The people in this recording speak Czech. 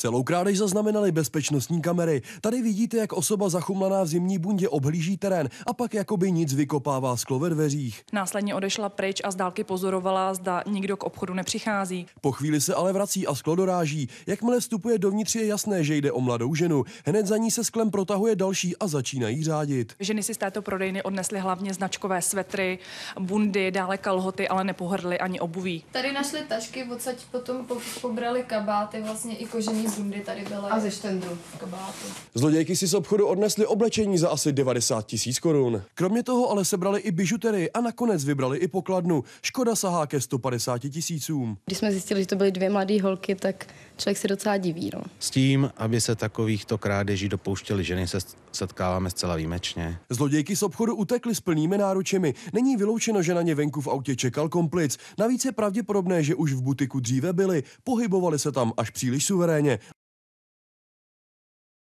Celou krádež zaznamenaly bezpečnostní kamery. Tady vidíte, jak osoba zachumlaná v zimní bundě obhlíží terén a pak jakoby nic vykopává sklo ve dveřích. Následně odešla pryč a z dálky pozorovala, zda nikdo k obchodu nepřichází. Po chvíli se ale vrací a sklo doráží. Jakmile vstupuje dovnitř, je jasné, že jde o mladou ženu. Hned za ní se sklem protahuje další a začínají řádit. Ženy si z této prodejny odnesly hlavně značkové svetry, bundy, dále kalhoty, ale nepohrdly ani obuví. Tady našli tašky, v potom pobrali kabáty, vlastně i kožený bundy tady byly. A ze štendru. Kabáty. Jako Zlodějky si z obchodu odnesly oblečení za asi 90 tisíc korun. Kromě toho ale sebrali i bižuterii a nakonec vybrali i pokladnu. Škoda sahá ke 150 tisícům. Když jsme zjistili, že to byly dvě mladé holky, tak člověk se docela diví. No. S tím, aby se takovýchto krádeží dopouštěly ženy, se setkáváme zcela výjimečně. Zlodějky z obchodu utekly s plnými náručemi. Není vyloučeno, že na ně venku v autě čekal komplic. Navíc je pravděpodobné, že už v butiku dříve byli, pohybovali se tam až příliš suverénně